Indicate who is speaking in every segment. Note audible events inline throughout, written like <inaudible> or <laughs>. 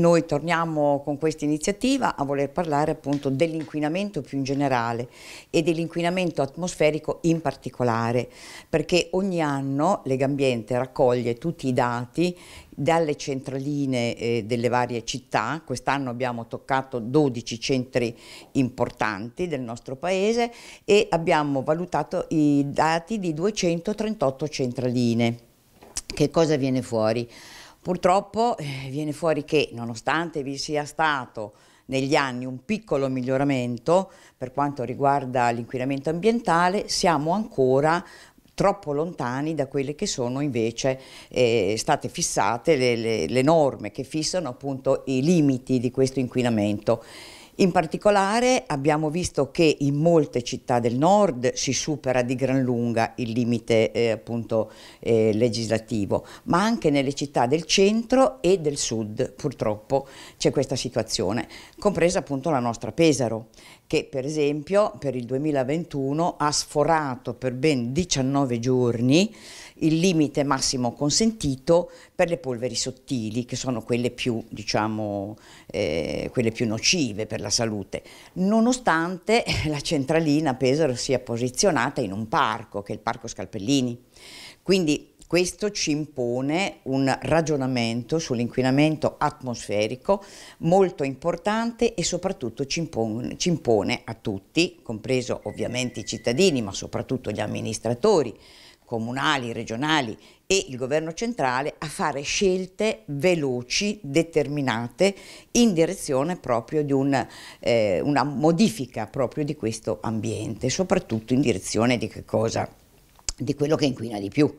Speaker 1: Noi torniamo con questa iniziativa a voler parlare appunto dell'inquinamento più in generale e dell'inquinamento atmosferico in particolare, perché ogni anno Legambiente raccoglie tutti i dati dalle centraline eh, delle varie città, quest'anno abbiamo toccato 12 centri importanti del nostro paese e abbiamo valutato i dati di 238 centraline. Che cosa viene fuori? Purtroppo eh, viene fuori che nonostante vi sia stato negli anni un piccolo miglioramento per quanto riguarda l'inquinamento ambientale, siamo ancora troppo lontani da quelle che sono invece eh, state fissate le, le, le norme che fissano appunto i limiti di questo inquinamento. In particolare abbiamo visto che in molte città del nord si supera di gran lunga il limite eh, appunto, eh, legislativo, ma anche nelle città del centro e del sud purtroppo c'è questa situazione, compresa appunto la nostra Pesaro, che per esempio per il 2021 ha sforato per ben 19 giorni il limite massimo consentito per le polveri sottili, che sono quelle più, diciamo, eh, quelle più nocive per la salute, nonostante <laughs> la centralina Pesaro sia posizionata in un parco, che è il Parco Scalpellini. Quindi questo ci impone un ragionamento sull'inquinamento atmosferico molto importante e soprattutto ci impone, ci impone, a tutti, compreso ovviamente i cittadini, ma soprattutto gli amministratori, comunali, regionali e il governo centrale a fare scelte veloci, determinate, in direzione proprio di un, eh, una modifica proprio di questo ambiente, soprattutto in direzione di che cosa? di quello che inquina di più.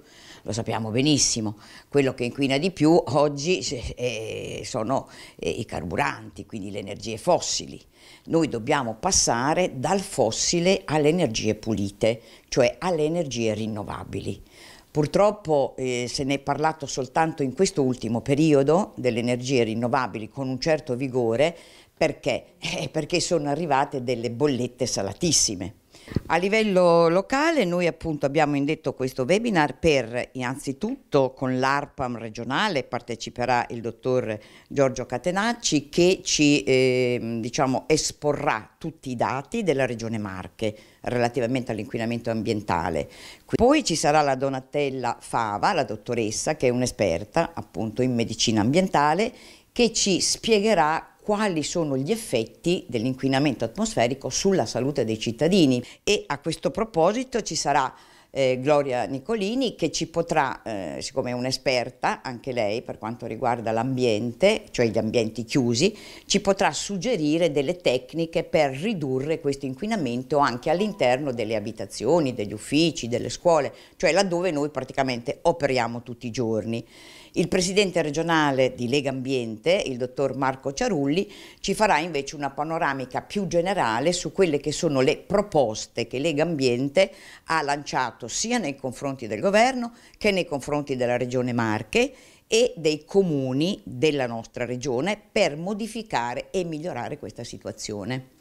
Speaker 1: Lo sappiamo benissimo, quello che inquina di più oggi eh, eh, sono eh, i carburanti, quindi le energie fossili. Noi dobbiamo passare dal fossile alle energie pulite, cioè alle energie rinnovabili. Purtroppo eh, se ne è parlato soltanto in questo ultimo periodo delle energie rinnovabili con un certo vigore perché? <laughs> Eh, perché sono arrivate delle bollette salatissime. A livello locale noi appunto abbiamo indetto questo webinar per innanzitutto con l'ARPAM regionale parteciperà il dottor Giorgio Catenacci che ci eh, diciamo, esporrà tutti i dati della regione Marche relativamente all'inquinamento ambientale. Poi ci sarà la Donatella Fava, la dottoressa che è un'esperta appunto in medicina ambientale che ci spiegherà quali sono gli effetti dell'inquinamento atmosferico sulla salute dei cittadini e a questo proposito ci sarà eh, Gloria Nicolini che ci potrà, eh, siccome è un'esperta anche lei per quanto riguarda l'ambiente, cioè gli ambienti chiusi, ci potrà suggerire delle tecniche per ridurre questo inquinamento anche all'interno delle abitazioni, degli uffici, delle scuole, cioè laddove noi praticamente operiamo tutti i giorni. Il presidente regionale di Lega Ambiente, il dottor Marco Ciarulli, ci farà invece una panoramica più generale su quelle che sono le proposte che Lega Ambiente ha lanciato fatto sia nei confronti del governo che nei confronti della regione Marche e dei comuni della nostra regione per modificare e migliorare questa situazione.